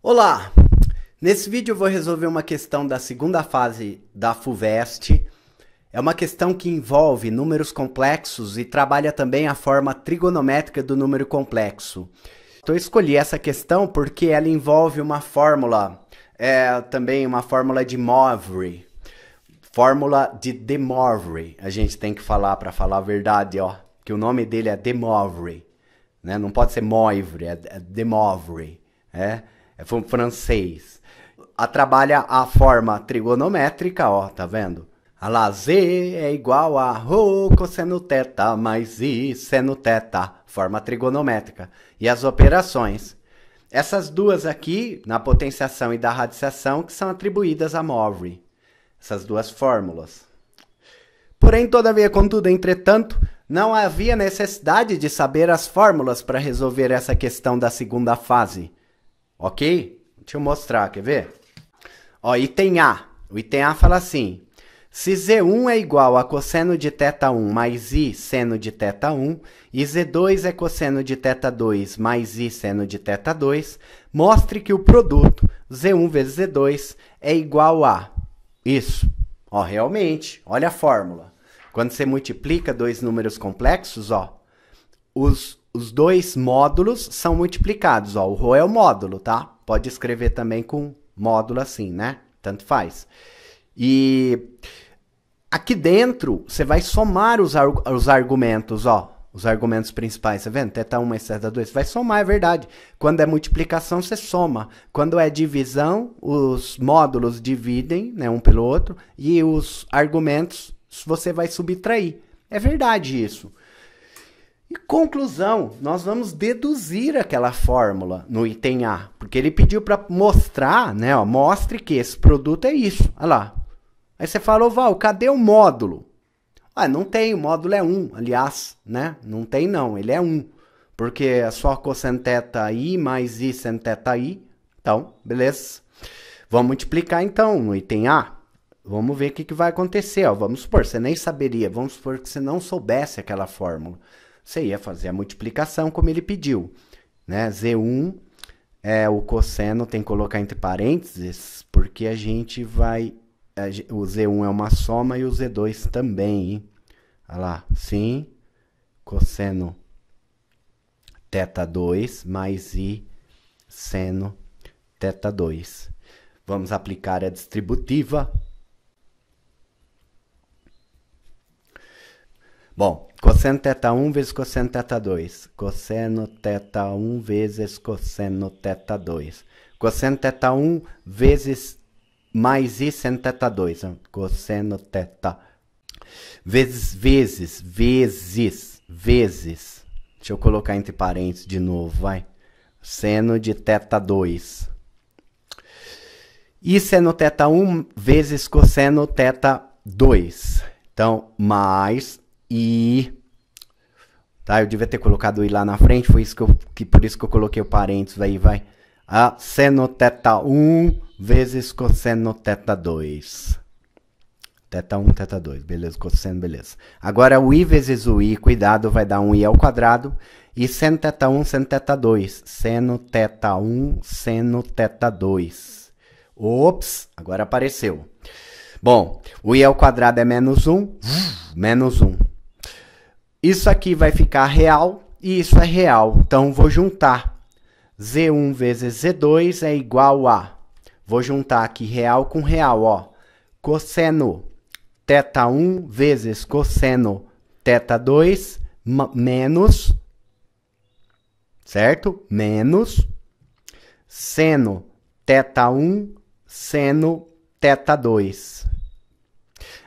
Olá! Nesse vídeo eu vou resolver uma questão da segunda fase da FUVEST. É uma questão que envolve números complexos e trabalha também a forma trigonométrica do número complexo. Então eu escolhi essa questão porque ela envolve uma fórmula, é, também uma fórmula de Moivre. fórmula de De Movry. A gente tem que falar para falar a verdade, ó, que o nome dele é De Movry, né? Não pode ser Moivre, é, é De Movry, é? é um francês. A trabalha a forma trigonométrica, ó, tá vendo? A lá z é igual a rho cosseno teta mais i seno teta, forma trigonométrica. E as operações. Essas duas aqui, na potenciação e da radiciação, que são atribuídas a Mowry. Essas duas fórmulas. Porém, todavia, contudo, entretanto, não havia necessidade de saber as fórmulas para resolver essa questão da segunda fase. Ok? Deixa eu mostrar, quer ver? Ó, item A. O item A fala assim: se Z1 é igual a cosseno de teta 1 mais I seno de teta 1 e Z2 é cosseno de teta 2 mais I seno de teta 2 mostre que o produto Z1 vezes Z2 é igual a isso. Ó, realmente, olha a fórmula. Quando você multiplica dois números complexos, ó, os os dois módulos são multiplicados. Ó, o Rho é o módulo, tá? Pode escrever também com módulo assim, né? Tanto faz. E aqui dentro, você vai somar os, arg os argumentos, ó. Os argumentos principais, tá vendo? Teta 1 mais teta 2. vai somar, é verdade. Quando é multiplicação, você soma. Quando é divisão, os módulos dividem, né? Um pelo outro. E os argumentos, você vai subtrair. É verdade isso. E conclusão, nós vamos deduzir aquela fórmula no item A, porque ele pediu para mostrar, né, ó, mostre que esse produto é isso. Olha lá. Aí você falou, Val, cadê o módulo? Ah, não tem, o módulo é 1, aliás, né? Não tem não, ele é 1. Porque é só cossenteta i mais i senteta i. Então, beleza. Vamos multiplicar então no item A. Vamos ver o que, que vai acontecer. Ó. Vamos supor, você nem saberia. Vamos supor que você não soubesse aquela fórmula. Você ia fazer a multiplicação como ele pediu. Né? Z1 é o cosseno, tem que colocar entre parênteses, porque a gente vai. O Z1 é uma soma e o Z2 também. Hein? Olha lá, sim. Cosseno teta 2 mais I seno teta 2. Vamos aplicar a distributiva. Bom, Cosseno teta 1 vezes cosseno teta 2. Cosseno teta 1 vezes cosseno teta 2. Cosseno teta 1 vezes mais i seno teta 2. Cosseno teta. vezes, vezes, vezes, vezes. Deixa eu colocar entre parênteses de novo, vai. Seno de teta 2. I seno teta 1 vezes cosseno teta 2. Então, mais e tá, eu devia ter colocado i lá na frente, foi isso que, eu, que por isso que eu coloquei o parênteses aí, vai. A seno teta 1 vezes cosseno teta 2. Teta 1, teta 2, beleza, cosseno, beleza. Agora é o i vezes o i, cuidado, vai dar um i ao quadrado. E seno teta 1, seno teta 2. Seno teta 1, seno teta 2. Ops, agora apareceu. Bom, o i ao quadrado é menos 1, menos 1. Isso aqui vai ficar real e isso é real. Então, vou juntar. Z1 vezes Z2 é igual a... Vou juntar aqui real com real, ó. Cosseno teta 1 vezes cosseno teta 2 menos... Certo? Menos seno teta 1, seno teta 2.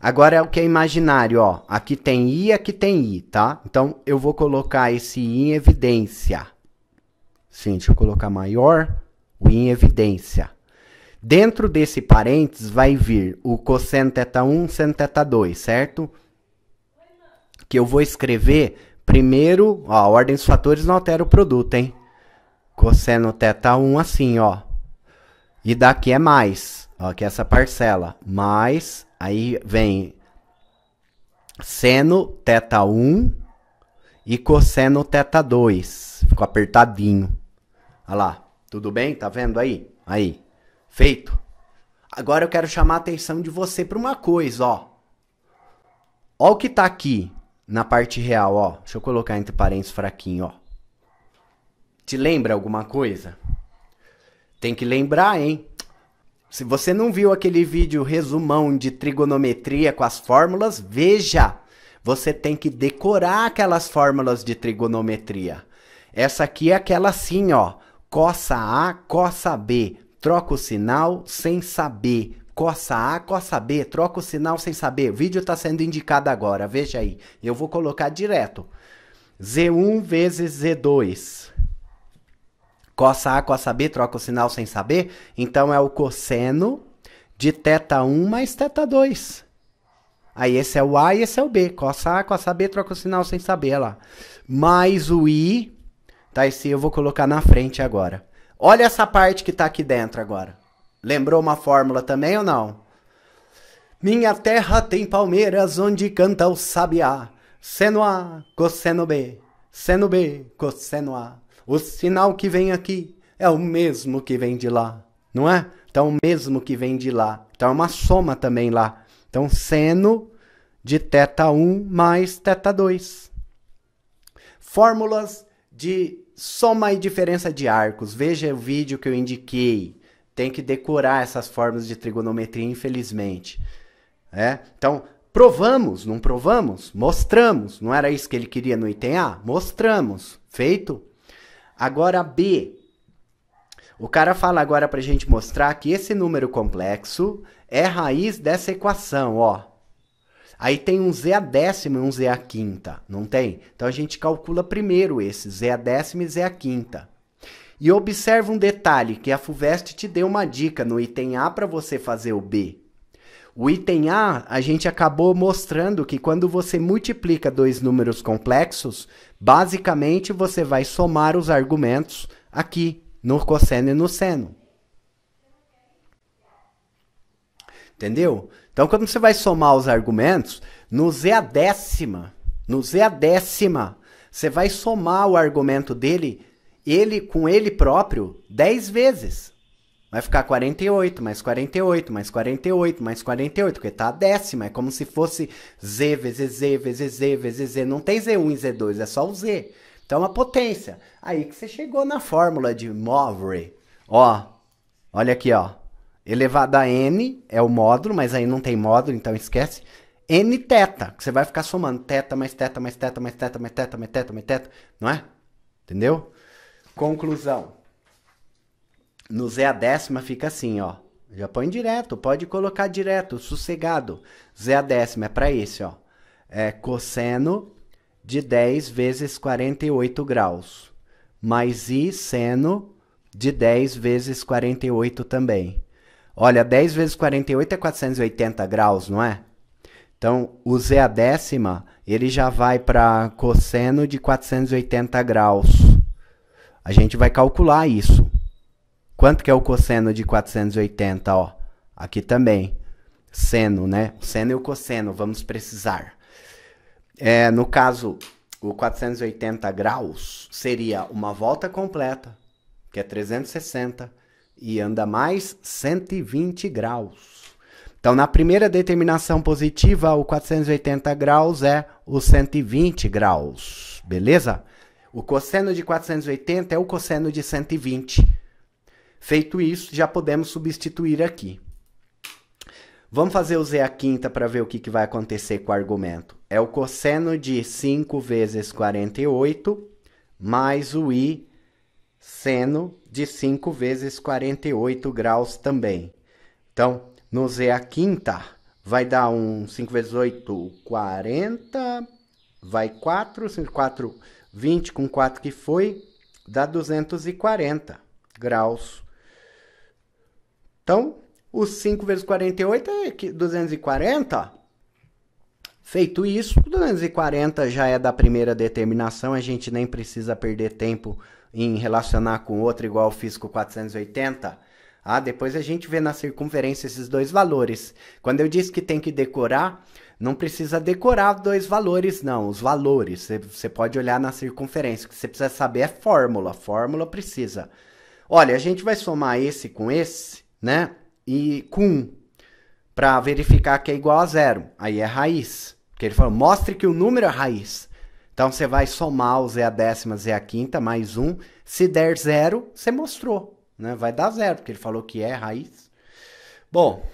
Agora é o que é imaginário, ó. Aqui tem i, aqui tem i, tá? Então eu vou colocar esse i em evidência. Sim, deixa eu colocar maior, o i em evidência. Dentro desse parênteses vai vir o cosseno θ1, seno θ2, certo? Que eu vou escrever primeiro, ó, a ordem dos fatores não altera o produto, hein? Cosseno θ1 assim, ó. E daqui é mais. Ó, que é essa parcela. Mais, aí vem seno teta 1 e cosseno teta 2. Ficou apertadinho. Olha lá. Tudo bem? Tá vendo aí? Aí. Feito. Agora eu quero chamar a atenção de você para uma coisa, ó. Ó o que tá aqui na parte real, ó. Deixa eu colocar entre parênteses fraquinho, ó. Te lembra alguma coisa? Tem que lembrar, hein? Se você não viu aquele vídeo resumão de trigonometria com as fórmulas, veja! Você tem que decorar aquelas fórmulas de trigonometria. Essa aqui é aquela assim, ó. Coça A, coça B. Troca o sinal sem saber. Coça A, coça B. Troca o sinal sem saber. O vídeo está sendo indicado agora. Veja aí. Eu vou colocar direto. Z1 vezes Z2 Coça A, coça B, troca o sinal sem saber. Então é o cosseno de teta 1 mais teta 2. Aí esse é o A e esse é o B. Coça A, coça B, troca o sinal sem saber lá. Mais o I, tá? Esse eu vou colocar na frente agora. Olha essa parte que tá aqui dentro agora. Lembrou uma fórmula também ou não? Minha terra tem palmeiras onde canta o sabiá. Seno A, cosseno B, seno B, cosseno A. O sinal que vem aqui é o mesmo que vem de lá, não é? Então, o mesmo que vem de lá. Então, é uma soma também lá. Então, seno de θ 1 mais θ 2. Fórmulas de soma e diferença de arcos. Veja o vídeo que eu indiquei. Tem que decorar essas fórmulas de trigonometria, infelizmente. É? Então, provamos, não provamos? Mostramos. Não era isso que ele queria no item A? Mostramos. Feito? Agora, B. O cara fala agora para a gente mostrar que esse número complexo é raiz dessa equação, ó. Aí tem um z a décima e um z a quinta, não tem? Então a gente calcula primeiro esse, z a décima e z a quinta. E observa um detalhe que a FUVEST te deu uma dica no item A para você fazer o B. O item A, a gente acabou mostrando que quando você multiplica dois números complexos, Basicamente, você vai somar os argumentos aqui, no cosseno e no seno. Entendeu? Então, quando você vai somar os argumentos, no Z a décima, no Z a décima, você vai somar o argumento dele, ele com ele próprio, 10 vezes. Vai ficar 48, mais 48, mais 48, mais 48, porque tá a décima. É como se fosse Z vezes Z vezes Z vezes Z. Não tem Z1 e Z2, é só o Z. Então é uma potência. Aí que você chegou na fórmula de Mowry. Ó, olha aqui, ó. Elevado a N é o módulo, mas aí não tem módulo, então esquece. N teta, que você vai ficar somando teta mais teta mais teta mais teta mais teta mais teta mais teta, não é? Entendeu? Conclusão. No Zé a décima fica assim, ó. Já põe direto, pode colocar direto, sossegado. Zé a décima é para esse, ó. É cosseno de 10 vezes 48 graus, mais i seno de 10 vezes 48 também. Olha, 10 vezes 48 é 480 graus, não é? Então, o z a décima, ele já vai para cosseno de 480 graus. A gente vai calcular isso. Quanto que é o cosseno de 480, ó? Aqui também. Seno, né? seno e o cosseno, vamos precisar. É, no caso, o 480 graus seria uma volta completa, que é 360, e anda mais 120 graus. Então, na primeira determinação positiva, o 480 graus é o 120 graus, beleza? O cosseno de 480 é o cosseno de 120 Feito isso, já podemos substituir aqui. Vamos fazer o z a quinta para ver o que, que vai acontecer com o argumento. É o cosseno de 5 vezes 48 mais o i seno de 5 vezes 48 graus também. Então, no z a quinta vai dar um 5 vezes 8, 40, vai 4, 5, 4, 20 com 4 que foi, dá 240 graus. Então, os 5 vezes 48 é 240. Feito isso, 240 já é da primeira determinação, a gente nem precisa perder tempo em relacionar com outro igual eu físico 480. Ah, depois a gente vê na circunferência esses dois valores. Quando eu disse que tem que decorar, não precisa decorar dois valores, não. Os valores, você pode olhar na circunferência. O que você precisa saber é fórmula. Fórmula precisa. Olha, a gente vai somar esse com esse né? E com 1, para verificar que é igual a zero. Aí é raiz. Porque ele falou, mostre que o número é raiz. Então você vai somar o z a décima, z a quinta, mais 1. Se der zero, você mostrou. Né? Vai dar zero, porque ele falou que é raiz. Bom,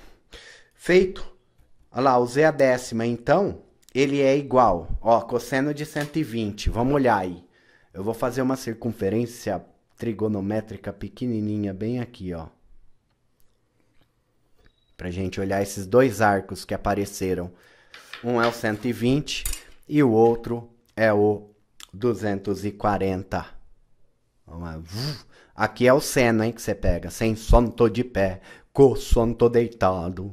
feito. Olha lá, o z a décima, então, ele é igual. Ó, cosseno de 120. Vamos olhar aí. Eu vou fazer uma circunferência trigonométrica pequenininha bem aqui, ó para a gente olhar esses dois arcos que apareceram. Um é o 120 e o outro é o 240. Aqui é o Senna hein, que você pega. Sem sono tô de pé, com sono tô deitado.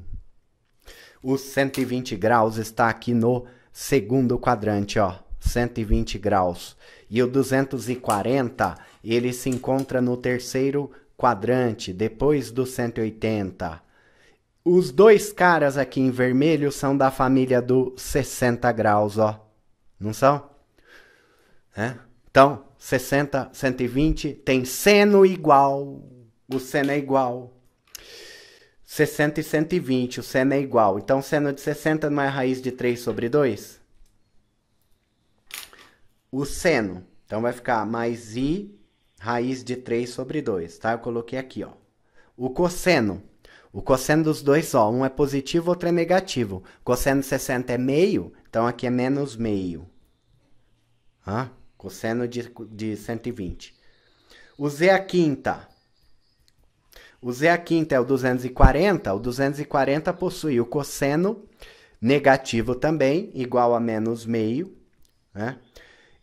O 120 graus está aqui no segundo quadrante, ó. 120 graus. E o 240, ele se encontra no terceiro quadrante, depois do 180. Os dois caras aqui em vermelho são da família do 60 graus, ó. Não são? É? Então, 60, 120 tem seno igual. O seno é igual. 60 e 120, o seno é igual. Então, seno de 60 não é raiz de 3 sobre 2? O seno. Então, vai ficar mais i raiz de 3 sobre 2, tá? Eu coloquei aqui, ó. O cosseno. O cosseno dos dois ó, um é positivo, outro é negativo. Cosseno de 60 é meio, então aqui é menos meio. Hã? Cosseno de, de 120. O Z a quinta. O Z a quinta é o 240. O 240 possui o cosseno negativo também, igual a menos meio. Né?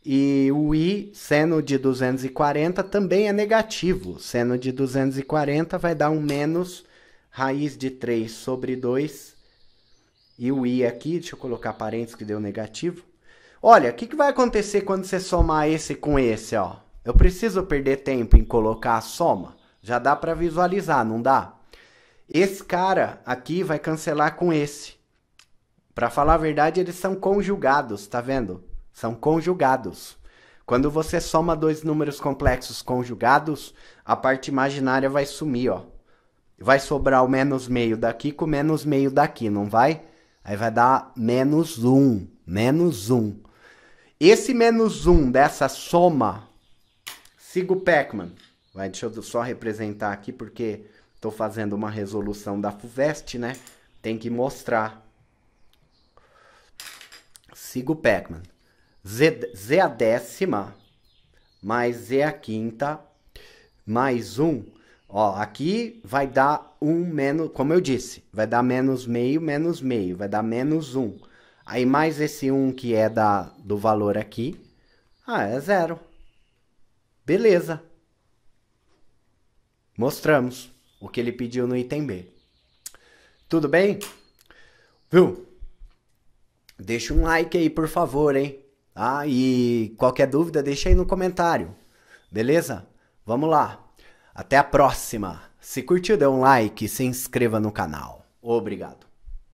E o I, seno de 240, também é negativo. Seno de 240 vai dar um menos raiz de 3 sobre 2. E o i aqui, deixa eu colocar parênteses que deu negativo. Olha, o que, que vai acontecer quando você somar esse com esse, ó? Eu preciso perder tempo em colocar a soma? Já dá para visualizar, não dá? Esse cara aqui vai cancelar com esse. Para falar a verdade, eles são conjugados, tá vendo? São conjugados. Quando você soma dois números complexos conjugados, a parte imaginária vai sumir, ó vai sobrar o menos meio daqui com menos meio daqui, não vai? Aí vai dar menos 1, menos 1. Esse menos 1 dessa soma, siga o Pacman. Vai, deixa eu só representar aqui porque estou fazendo uma resolução da FUVEST, né? Tem que mostrar. Siga o Pacman. Z, Z a décima mais Z a quinta mais 1 Ó, aqui vai dar um menos, como eu disse, vai dar menos meio, menos meio, vai dar menos um. Aí mais esse um que é da, do valor aqui. Ah, é zero. Beleza. Mostramos o que ele pediu no item B. Tudo bem? Viu? Deixa um like aí, por favor, hein? Ah, e qualquer dúvida, deixa aí no comentário. Beleza? Vamos lá. Até a próxima. Se curtiu, dê um like e se inscreva no canal. Obrigado.